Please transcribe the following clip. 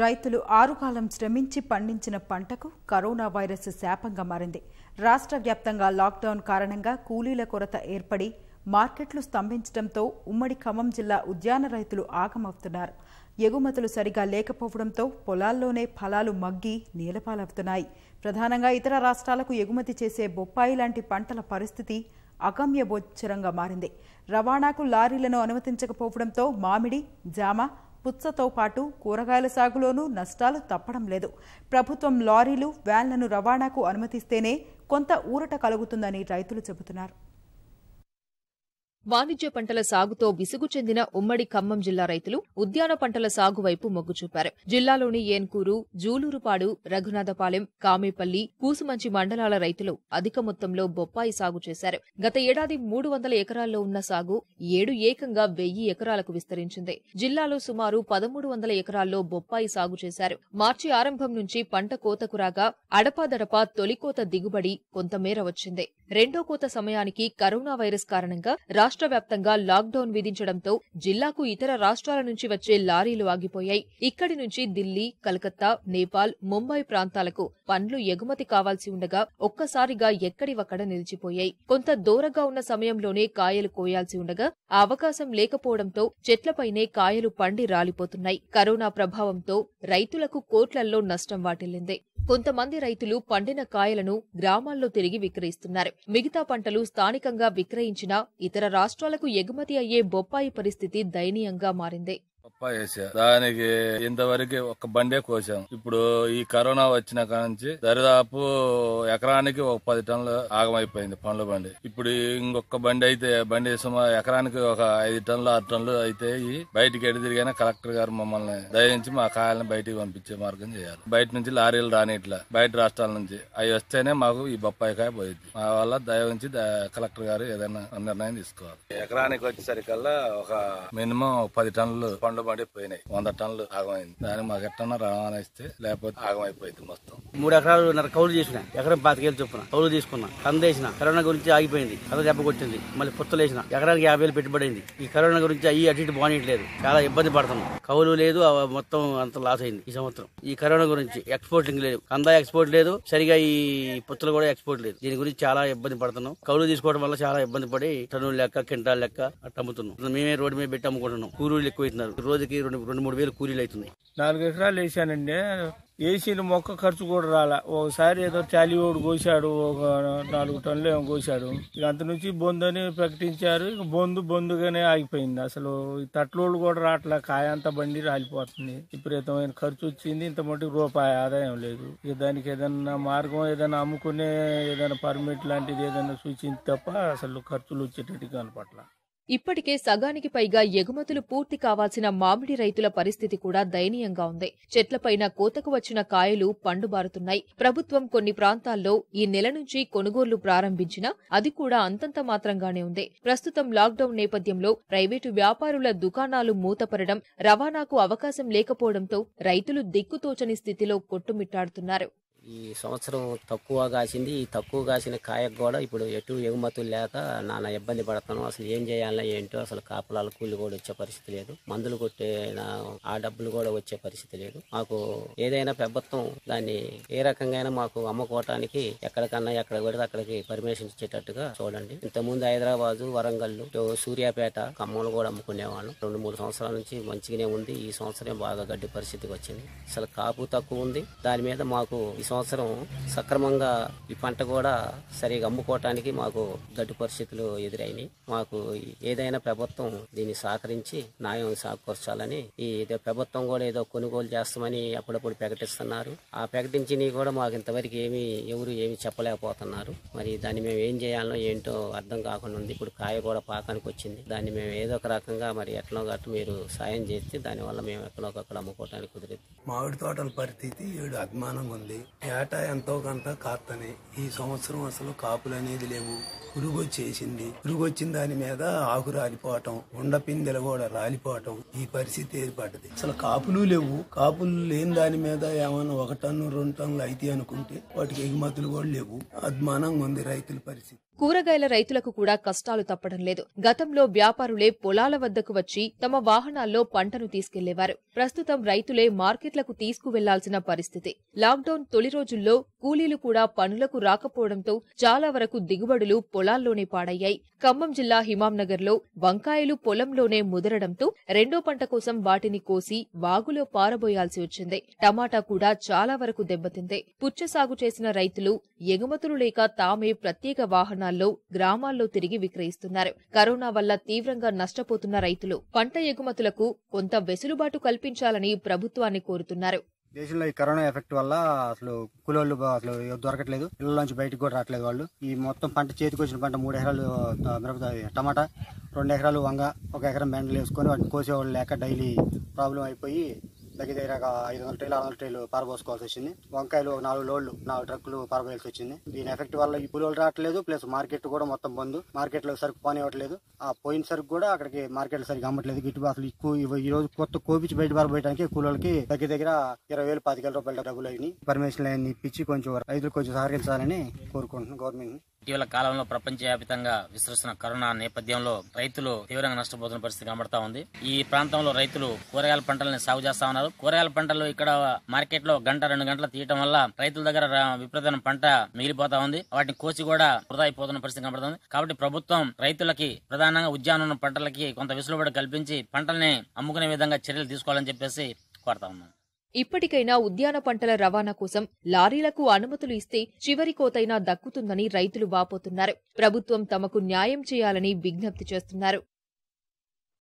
రైతులు ఆరుకాలం శ్రమించి పండించిన పంటకు కరోనా వైరస్ శాపంగా మారింది రాష్ట్ర వ్యాప్తంగా లాక్డౌన్ కారణంగా కూలీల కొరత ఏర్పడి మార్కెట్లు స్తంభించడంతో ఉమ్మడి ఖమ్మం జిల్లా ఉద్యాన రైతులు ఆగమవుతున్నారు ఎగుమతులు సరిగా లేకపోవడంతో పొలాల్లోనే ఫలాలు మగ్గి నేలపాలవుతున్నాయి ప్రధానంగా ఇతర రాష్ట్రాలకు ఎగుమతి చేసే బొప్పాయి లాంటి పంటల పరిస్థితి అగమ్యగోచరంగా మారింది రవాణాకు లారీలను అనుమతించకపోవడంతో మామిడి జామ పుచ్చతో పాటు కూరగాయల సాగులోనూ నష్టాలు తప్పడం లేదు ప్రభుత్వం లారీలు వ్యాన్లను రవాణాకు అనుమతిస్తేనే కొంత ఊరట కలుగుతుందని రైతులు చెబుతున్నారు వాణిజ్య పంటల సాగుతో విసుగు చెందిన ఉమ్మడి ఖమ్మం జిల్లా రైతులు ఉద్యాన పంటల సాగు వైపు మొగ్గు చూపారు జిల్లాలోని ఏన్కూరు జూలూరుపాడు రఘునాథపాలెం కామేపల్లి కూసుమంచి మండలాల రైతులు అధిక మొత్తంలో బొప్పాయి సాగు చేశారు గత ఏడాది మూడు వందల ఎకరాల్లో ఉన్న సాగు ఏడు ఏకంగా వెయ్యి ఎకరాలకు విస్తరించింది జిల్లాలో సుమారు పదమూడు వందల ఎకరాల్లో బొప్పాయి సాగు చేశారు మార్చి ఆరంభం నుంచి పంట కోతకు రాగా అడపాదడపా తొలికోత దిగుబడి కొంతమేర వచ్చింది రెండో కోత సమయానికి కరోనా వైరస్ కారణంగా రాష్ట్ర వ్యాప్తంగా లాక్డౌన్ విధించడంతో జిల్లాకు ఇతర రాష్ట్రాల నుంచి వచ్చే లారీలు ఆగిపోయాయి ఇక్కడి నుంచి ఢిల్లీ కలకత్తా నేపాల్ ముంబై ప్రాంతాలకు పండ్లు ఎగుమతి కావాల్సి ఉండగా ఒక్కసారిగా ఎక్కడివక్కడ నిలిచిపోయాయి కొంత దూరంగా ఉన్న సమయంలోనే కాయలు కోయాల్సి ఉండగా అవకాశం లేకపోవడంతో చెట్లపైనే కాయలు పండి రాలిపోతున్నాయి కరోనా ప్రభావంతో రైతులకు కోట్లల్లో నష్టం వాటిల్లింది కొంతమంది రైతులు పండిన కాయలను గ్రామాల్లో తిరిగి విక్రయిస్తున్నారు మిగతా పంటలు స్థానికంగా విక్రయించినా ఇతర రాష్ట్రాలకు ఎగుమతి అయ్యే బొప్పాయి పరిస్థితి దయనీయంగా మారింది వేసా దానికి ఇంతవరకు ఒక బండే కోసాం ఇప్పుడు ఈ కరోనా వచ్చిన నుంచి దరిదాపు ఎకరానికి ఒక పది టన్నులు ఆగమైపోయింది పండ్ల బండి ఇప్పుడు ఇంకొక బండి అయితే బండి సుమారు ఎకరానికి ఒక ఐదు టన్నులు ఆరు టన్నులు అయితే బయటికి ఎడి కలెక్టర్ గారు మమ్మల్ని దయించి మా కాయలను బయటికి పంపించే మార్గం చేయాలి బయట నుంచి లారీలు ఇట్లా బయట రాష్ట్రాల నుంచి అవి వస్తేనే మాకు ఈ బొప్పాయి కాయ పోయింది మా వల్ల దయించి కలెక్టర్ గారు ఏదైనా నిర్ణయం తీసుకోవాలి ఎకరానికి వచ్చేసరికల్లా ఒక మినిమం పది టన్నులు పండ్ల పడి పోయినాయి వంద టన్నులు ఆగమైంది దానికి మాకు ఎట్టన్నా రవాణా ఇస్తే లేకపోతే ఆగమైపోయింది మొత్తం మూడు ఎకరాలు నర కౌలు చేసిన ఎకరం పాతికేలు చొప్పున కౌలు తీసుకున్నా కందేసిన కరోనా గురించి ఆగిపోయింది కథ దెబ్బకొచ్చింది మళ్ళీ వేసిన ఎకరానికి యాభై వేలు పెట్టుబడింది ఈ కరోనా గురించి అయ్యి అటు ఇటు బాగానేయట్లేదు చాలా ఇబ్బంది పడుతున్నాం కౌలు లేదు మొత్తం అంత లాస్ అయింది ఈ సంవత్సరం ఈ కరోనా గురించి ఎక్స్పోర్టింగ్ లేదు కందా ఎక్స్పోర్ట్ లేదు సరిగా ఈ పుత్తలు కూడా ఎక్స్పోర్ట్ లేదు దీని గురించి చాలా ఇబ్బంది పడుతున్నాం కౌలు తీసుకోవడం వల్ల చాలా ఇబ్బంది పడి టన్నులు లెక్క కింటాల లెక్క అమ్ముతున్నాం మేమే రోడ్డు మీద పెట్టి అమ్ముకుంటున్నాం కూరలు ఎక్కువ రోజు రోజుకి రెండు రెండు మూడు వేలు కూలీలు అవుతున్నాయి నాలుగు ఎకరాలు వేసానండి వేసిన మొక్క ఖర్చు కూడా రాలా ఒకసారి ఏదో టాలీవుడ్ కోసాడు ఒక నాలుగు టన్నులు ఏమో కోసాడు ఇక అంత నుంచి బొందు అని ప్రకటించారు ఇక బొందు బొందుగానే ఆగిపోయింది అసలు తట్లోళ్ళు కూడా రావట్లా కాయంతా బండి రాలిపోతుంది విపరీతమైన ఖర్చు వచ్చింది ఇంత మటుకు రూపాయి ఆదాయం లేదు ఇక దానికి ఏదైనా మార్గం ఏదైనా అమ్ముకునే ఏదైనా పర్మిట్ లాంటిది ఏదైనా సూచించి తప్ప అసలు ఖర్చులు వచ్చేటట్టు కనపట్ల ఇప్పటికే సగానికి పైగా ఎగుమతులు పూర్తి కావాల్సిన మామిడి రైతుల పరిస్థితి కూడా దయనీయంగా ఉంది చెట్లపైన కోతకు వచ్చిన కాయలు పండుబారుతున్నాయి ప్రభుత్వం కొన్ని ప్రాంతాల్లో ఈ నెల నుంచి కొనుగోళ్లు ప్రారంభించినా అది కూడా అంతంత మాత్రంగానే ఉంది ప్రస్తుతం లాక్డౌన్ నేపథ్యంలో ప్రైవేటు వ్యాపారుల దుకాణాలు మూతపడడం రవాణాకు అవకాశం లేకపోవడంతో రైతులు దిక్కుతోచని స్థితిలో కొట్టుమిట్టాడుతున్నారు ఈ సంవత్సరం తక్కువ కాసింది ఈ తక్కువ కాసిన కాయకు కూడా ఇప్పుడు ఎటు ఎగుమతులు లేక నాన్న ఇబ్బంది పడతాను అసలు ఏం చేయాలన్నా ఏంటో అసలు కాపలాల కూలి కూడా వచ్చే పరిస్థితి లేదు మందులు కొట్టే ఆ డబ్బులు కూడా వచ్చే పరిస్థితి లేదు మాకు ఏదైనా ప్రభుత్వం దాన్ని ఏ రకంగా మాకు అమ్ముకోవటానికి ఎక్కడికన్నా ఎక్కడ పెడితే అక్కడికి పర్మిషన్ ఇచ్చేటట్టుగా చూడండి ఇంతకుముందు హైదరాబాదు వరంగల్ సూర్యాపేట కమ్మలు కూడా అమ్ముకునేవాళ్ళం రెండు మూడు సంవత్సరాల నుంచి మంచిగానే ఉంది ఈ సంవత్సరం బాగా గడ్డి పరిస్థితికి వచ్చింది అసలు కాపు తక్కువ ఉంది దాని మీద మాకు ఈ సంవత్సరం సక్రమంగా ఈ పంట కూడా సరిగా అమ్ముకోవటానికి మాకు గడ్డు పరిస్థితులు ఎదురైనాయి మాకు ఏదైనా ప్రభుత్వం దీన్ని సహకరించి న్యాయం సహకూర్చాలని ఈ ప్రభుత్వం కూడా ఏదో కొనుగోలు చేస్తామని అప్పుడప్పుడు ప్రకటిస్తున్నారు ఆ ప్రకటించినవి కూడా మాకు ఇంతవరకు ఏమి ఎవరు ఏమి చెప్పలేకపోతున్నారు మరి దాన్ని మేము ఏం చేయాలో ఏంటో అర్థం కాకుండా ఉంది ఇప్పుడు కాయ కూడా పాకానికి వచ్చింది దాన్ని మేము ఏదో ఒక రకంగా మరి ఎట్లా గట్టు మీరు సాయం చేస్తే దానివల్ల మేము ఎక్కడొకక్కడ అమ్ముకోవటానికి కుదిరింది మామిడి తోటల పరిస్థితి ఏడు అభిమానంగా ఉంది ఏటా ఎంతో కొంత కాత్తని ఈ సంవత్సరం అసలు కాపులు అనేది లేవు పురుగు వచ్చేసింది పురుగు వచ్చిన దాని మీద ఆకు రాలిపోవటం ఉండ కూడా రాలిపోవటం ఈ పరిస్థితి ఏర్పడ్డది అసలు కాపులు లేవు కాపులు లేని దాని మీద ఏమైనా ఒక టన్ను రెండు టన్నులు అయితే అనుకుంటే వాటికి ఎగుమతులు కూడా లేవు అద్మానంగా ఉంది రైతుల పరిస్థితి కూరగాయల రైతులకు కూడా కష్టాలు తప్పడం లేదు గతంలో వ్యాపారులే పొలాల వద్దకు వచ్చి తమ వాహనాల్లో పంటను తీసుకెళ్లేవారు ప్రస్తుతం రైతులే మార్కెట్లకు తీసుకువెళ్లాల్సిన పరిస్థితి లాక్డౌన్ తొలి రోజుల్లో కూలీలు కూడా పనులకు రాకపోవడంతో చాలా వరకు దిగుబడులు పొలాల్లోనే పాడయ్యాయి ఖమ్మం జిల్లా హిమాంనగర్లో వంకాయలు పొలంలోనే ముదరడంతో రెండో పంట కోసం వాటిని కోసి వాగులో పారబోయాల్సి వచ్చింది టమాటా కూడా చాలా వరకు దెబ్బతింది పుచ్చ సాగు చేసిన రైతులు ఎగుమతులు లేక తామే ప్రత్యేక వాహనం దుకాణాల్లో గ్రామాల్లో తిరిగి విక్రయిస్తున్నారు కరోనా వల్ల తీవ్రంగా నష్టపోతున్న రైతులు పంట ఎగుమతులకు కొంత వెసులుబాటు కల్పించాలని ప్రభుత్వాన్ని కోరుతున్నారు దేశంలో ఈ కరోనా ఎఫెక్ట్ వల్ల అసలు కులోళ్ళు అసలు దొరకట్లేదు నుంచి బయటకు కూడా రావట్లేదు వాళ్ళు ఈ మొత్తం పంట చేతికి వచ్చిన పంట మూడు ఎకరాలు మిరప టమాటా రెండు ఎకరాలు వంగ ఒక ఎకరం బెండలు వేసుకొని వాటిని కోసేవాళ్ళు లేక డైలీ ప్రాబ్లం అయిపోయి దగ్గర దగ్గర ఐదు వందల ట్రైలు ఆరు వందల ట్రైలు పారబోసుకోవాల్సి వచ్చింది వంకాయలు నాలుగు లోడ్లు నాలుగు ట్రక్లు పారబోయాల్సి వచ్చింది దీని ఎఫెక్ట్ వల్ల ఈ పులి రావట్లేదు ప్లస్ మార్కెట్ కూడా మొత్తం బంద్ మార్కెట్ లో సరుకు పని ఇవ్వట్లేదు ఆ పోయిన సరుకు కూడా అక్కడికి మార్కెట్ లో సరిగ్గా అమ్మట్లేదు గిట్టుబాటు అసలు ఎక్కువ ఈ రోజు కొత్త కోపించి బయట పారబోయడానికి కూలోళ్ళకి దగ్గర దగ్గర ఇరవై వేలు పాతికేల రూపాయల డబ్బులు అయినాయి పర్మిషన్ పిచ్చి కొంచెం రైతులు కొంచెం సహకరించాలని కోరుకుంటున్నాను గవర్నమెంట్ ఇటీవల కాలంలో ప్రపంచవ్యాప్తంగా విస్తరిస్తున్న కరోనా నేపథ్యంలో రైతులు తీవ్రంగా నష్టపోతున్న పరిస్థితి కనబడతా ఉంది ఈ ప్రాంతంలో రైతులు కూరగాయల పంటలను సాగు చేస్తా ఉన్నారు కూరగాయల పంటలు ఇక్కడ మార్కెట్ లో గంట రెండు గంటలు తీయటం వల్ల రైతుల దగ్గర విపరీతమైన పంట మిగిలిపోతా ఉంది వాటిని కోసి కూడా వృధా అయిపోతున్న పరిస్థితి కనబడుతుంది కాబట్టి ప్రభుత్వం రైతులకి ప్రధానంగా ఉద్యానవన పంటలకి కొంత విసులుబడి కల్పించి పంటల్ని అమ్ముకునే విధంగా చర్యలు తీసుకోవాలని చెప్పేసి కోరుతా ఉన్నాం ఇప్పటికైనా ఉద్యాన పంటల రవాణా కోసం లారీలకు అనుమతులు ఇస్తే చివరి కోతైనా దక్కుతుందని రైతులు వాపోతున్నారు ప్రభుత్వం తమకు న్యాయం చేయాలని విజ్ఞప్తి చేస్తున్నారు